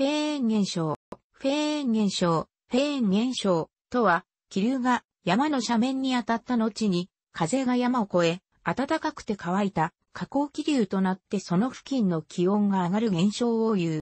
フェーン現象。フェーン現象、フェーン現象とは、気流が山の斜面に当たった後に、風が山を越え、暖かくて乾いた下降気流となってその付近の気温が上がる現象を言う。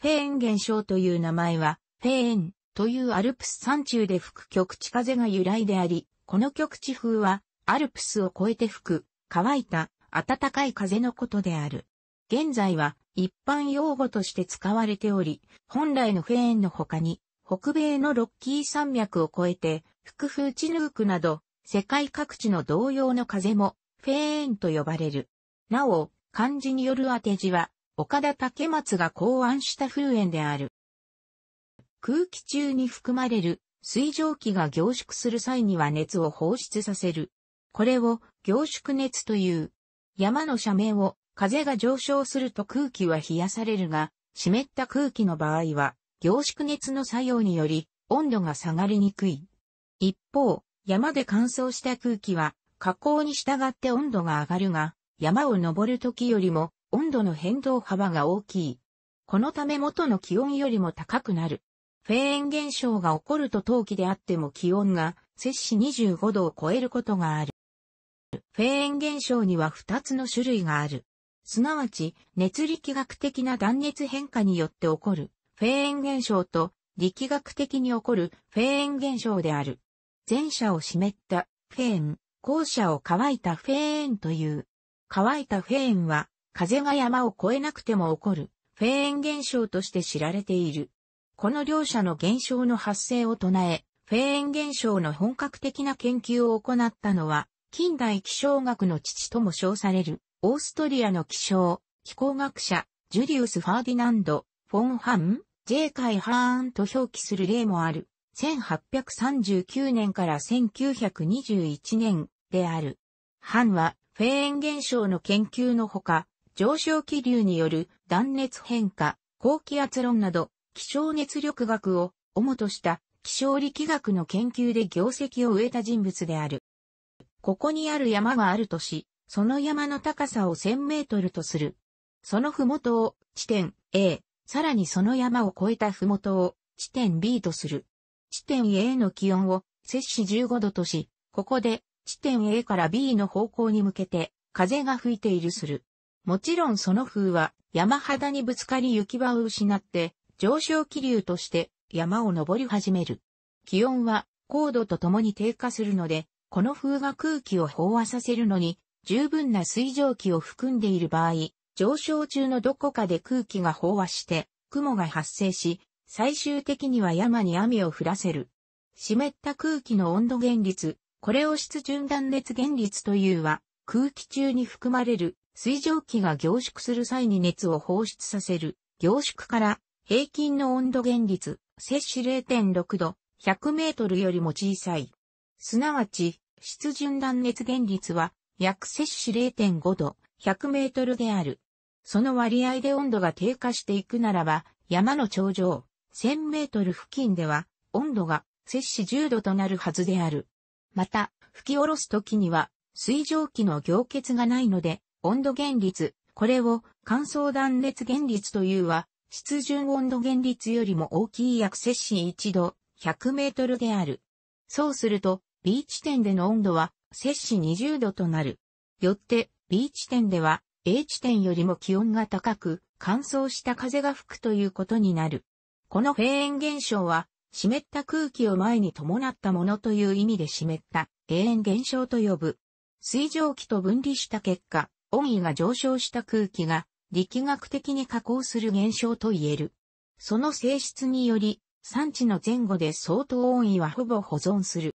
フェーン現象という名前は、フェーンというアルプス山中で吹く極地風が由来であり、この極地風は、アルプスを越えて吹く、乾いた、暖かい風のことである。現在は、一般用語として使われており、本来のフェーンの他に、北米のロッキー山脈を越えて、福風チヌークなど、世界各地の同様の風も、フェーンと呼ばれる。なお、漢字による当て字は、岡田竹松が考案した風縁である。空気中に含まれる水蒸気が凝縮する際には熱を放出させる。これを凝縮熱という。山の斜面を風が上昇すると空気は冷やされるが、湿った空気の場合は、凝縮熱の作用により、温度が下がりにくい。一方、山で乾燥した空気は、下降に従って温度が上がるが、山を登る時よりも、温度の変動幅が大きい。このため元の気温よりも高くなる。フェーン現象が起こると冬季であっても気温が摂氏25度を超えることがある。フェーン現象には2つの種類がある。すなわち熱力学的な断熱変化によって起こるフェーン現象と力学的に起こるフェーン現象である。前者を湿ったフェーン、後者を乾いたフェーンという。乾いたフェーンは風が山を越えなくても起こるフェーン現象として知られている。この両者の現象の発生を唱え、フェーン現象の本格的な研究を行ったのは、近代気象学の父とも称されるオーストリアの気象、気候学者、ジュリウス・ファーディナンド、フォン・ハン、ジェイ・カイ・ハーンと表記する例もある。1839年から1921年である。ハンは、フェーン現象の研究のほか、上昇気流による断熱変化、高気圧論など、気象熱力学を主とした気象力学の研究で業績を植えた人物である。ここにある山があるとし、その山の高さを1000メートルとする。その麓を地点 A、さらにその山を越えた麓を地点 B とする。地点 A の気温を摂氏15度とし、ここで地点 A から B の方向に向けて風が吹いているする。もちろんその風は山肌にぶつかり行き場を失って上昇気流として山を登り始める。気温は高度とともに低下するので、この風が空気を飽和させるのに十分な水蒸気を含んでいる場合、上昇中のどこかで空気が飽和して、雲が発生し、最終的には山に雨を降らせる。湿った空気の温度原率、これを湿潤断熱原率というは、空気中に含まれる水蒸気が凝縮する際に熱を放出させる凝縮から平均の温度原率、摂氏0.6度、100メートルよりも小さい。すなわち、湿潤断熱原率は約摂氏0.5度、100メートルである。その割合で温度が低下していくならば、山の頂上、1000メートル付近では、温度が摂氏10度となるはずである。また、吹き下ろす時には、水蒸気の凝結がないので、温度原率、これを乾燥断熱原率というは、湿潤温度原率よりも大きい約摂氏1度、100メートルである。そうすると、B 地点での温度は摂氏20度となる。よって、B 地点では A 地点よりも気温が高く、乾燥した風が吹くということになる。このフェーン現象は、湿った空気を前に伴ったものという意味で湿った永遠現象と呼ぶ。水蒸気と分離した結果、温位が上昇した空気が力学的に下降する現象と言える。その性質により、産地の前後で相当温位はほぼ保存する。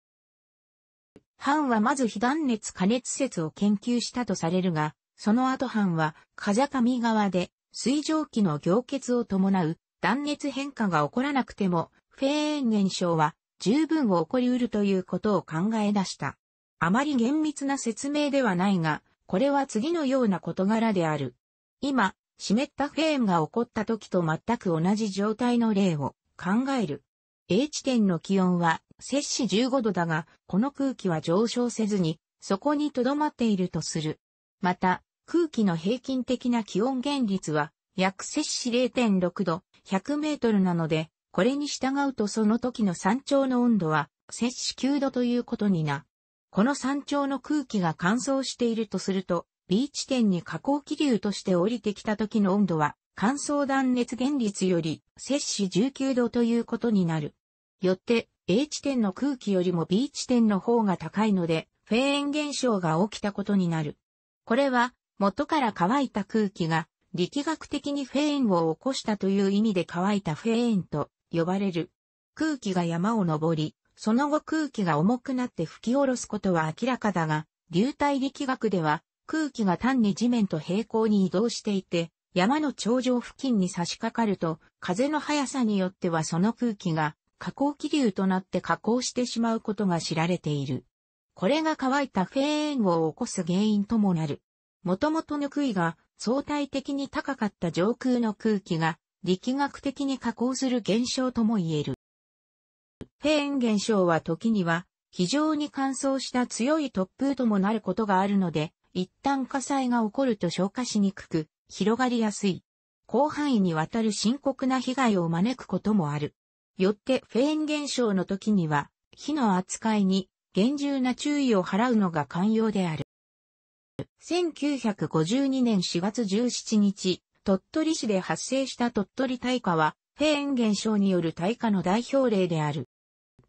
ハンはまず非断熱加熱説を研究したとされるが、その後ハンは風上側で水蒸気の凝結を伴う断熱変化が起こらなくても、フェーン現象は十分起こり得るということを考え出した。あまり厳密な説明ではないが、これは次のような事柄である。今、湿ったフェーンが起こった時と全く同じ状態の例を考える。A 地点の気温は摂氏15度だが、この空気は上昇せずに、そこに留まっているとする。また、空気の平均的な気温減率は、約摂氏0.6度、100メートルなので、これに従うとその時の山頂の温度は、摂氏9度ということにな。この山頂の空気が乾燥しているとすると、B 地点に下降気流として降りてきた時の温度は、乾燥断熱原率より、摂氏19度ということになる。よって、A 地点の空気よりも B 地点の方が高いので、フェーン現象が起きたことになる。これは、元から乾いた空気が、力学的にフェーンを起こしたという意味で乾いたフェーンと呼ばれる。空気が山を登り、その後空気が重くなって吹き下ろすことは明らかだが、流体力学では空気が単に地面と平行に移動していて、山の頂上付近に差し掛かると、風の速さによってはその空気が下降気流となって下降してしまうことが知られている。これが乾いたフェーンを起こす原因ともなる。もともとのいが相対的に高かった上空の空気が力学的に下降する現象とも言える。フェーン現象は時には非常に乾燥した強い突風ともなることがあるので、一旦火災が起こると消火しにくく、広がりやすい。広範囲にわたる深刻な被害を招くこともある。よってフェーン現象の時には、火の扱いに厳重な注意を払うのが寛容である。1952年4月17日、鳥取市で発生した鳥取大火は、フェーン現象による大火の代表例である。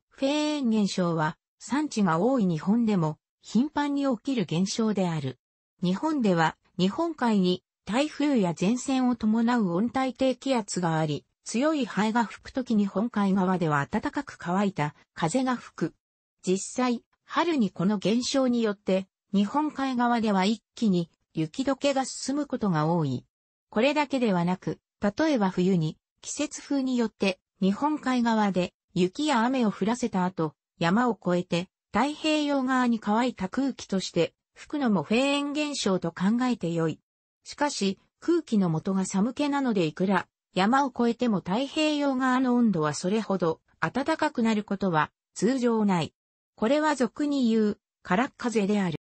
フェーン現象は、産地が多い日本でも頻繁に起きる現象である。日本では日本海に台風や前線を伴う温帯低気圧があり、強い灰が吹くときに本海側では暖かく乾いた風が吹く。実際、春にこの現象によって日本海側では一気に雪解けが進むことが多い。これだけではなく、例えば冬に季節風によって日本海側で雪や雨を降らせた後、山を越えて太平洋側に乾いた空気として吹くのもフェーン現象と考えてよい。しかし、空気の元が寒気なのでいくら山を越えても太平洋側の温度はそれほど暖かくなることは通常ない。これは俗に言う、空っ風である。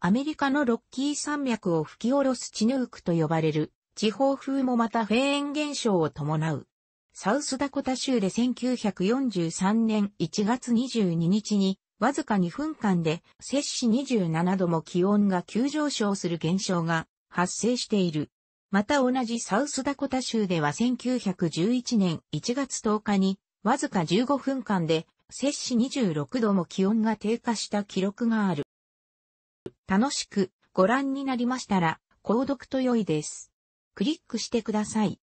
アメリカのロッキー山脈を吹き下ろすチヌークと呼ばれる地方風もまたフェーン現象を伴う。サウスダコタ州で1943年1月22日にわずか2分間で摂氏27度も気温が急上昇する現象が発生している。また同じサウスダコタ州では1911年1月10日にわずか15分間で摂氏26度も気温が低下した記録がある。楽しくご覧になりましたら購読と良いです。クリックしてください。